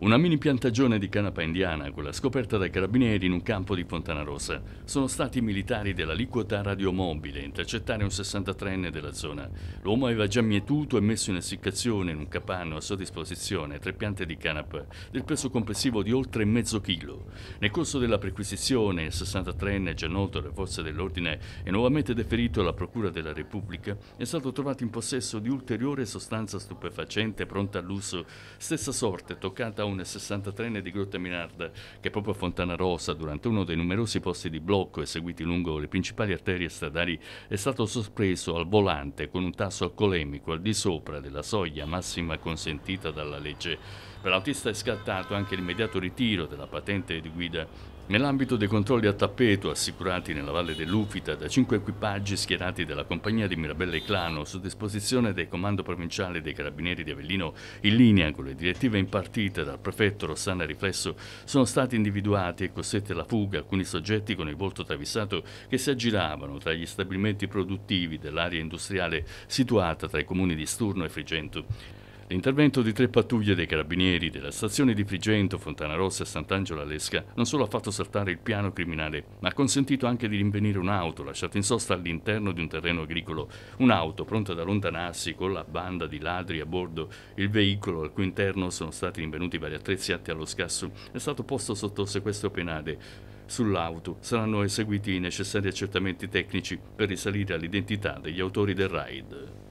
Una mini piantagione di canapa indiana, quella scoperta dai carabinieri in un campo di Fontana Rossa. Sono stati i militari dell'aliquota radiomobile a intercettare un 63enne della zona. L'uomo aveva già mietuto e messo in essiccazione in un capanno a sua disposizione tre piante di canapa del peso complessivo di oltre mezzo chilo. Nel corso della perquisizione il 63enne, già noto alle forze dell'ordine e nuovamente deferito alla Procura della Repubblica, è stato trovato in possesso di ulteriore sostanza stupefacente pronta all'uso, stessa sorte toccata a un 63enne di Grotta Minarda che proprio a Fontana Rosa, durante uno dei numerosi posti di blocco eseguiti lungo le principali arterie stradali, è stato sorpreso al volante con un tasso alcolemico al di sopra della soglia massima consentita dalla legge. Per l'autista è scattato anche l'immediato ritiro della patente di guida Nell'ambito dei controlli a tappeto assicurati nella Valle dell'Ufita da cinque equipaggi schierati dalla compagnia di Mirabella e Clano su disposizione del comando provinciale dei carabinieri di Avellino in linea con le direttive impartite dal dal prefetto Rossana Riflesso sono stati individuati e costretti alla fuga alcuni soggetti con il volto travisato che si aggiravano tra gli stabilimenti produttivi dell'area industriale situata tra i comuni di Sturno e Frigento. L'intervento di tre pattuglie dei carabinieri della stazione di Frigento, Fontana Rossa e Sant'Angelo Alesca non solo ha fatto saltare il piano criminale, ma ha consentito anche di rinvenire un'auto lasciata in sosta all'interno di un terreno agricolo. Un'auto pronta ad allontanarsi con la banda di ladri a bordo. Il veicolo, al cui interno sono stati rinvenuti vari attrezzi atti allo scasso, è stato posto sotto sequestro penale sull'auto saranno eseguiti i necessari accertamenti tecnici per risalire all'identità degli autori del raid.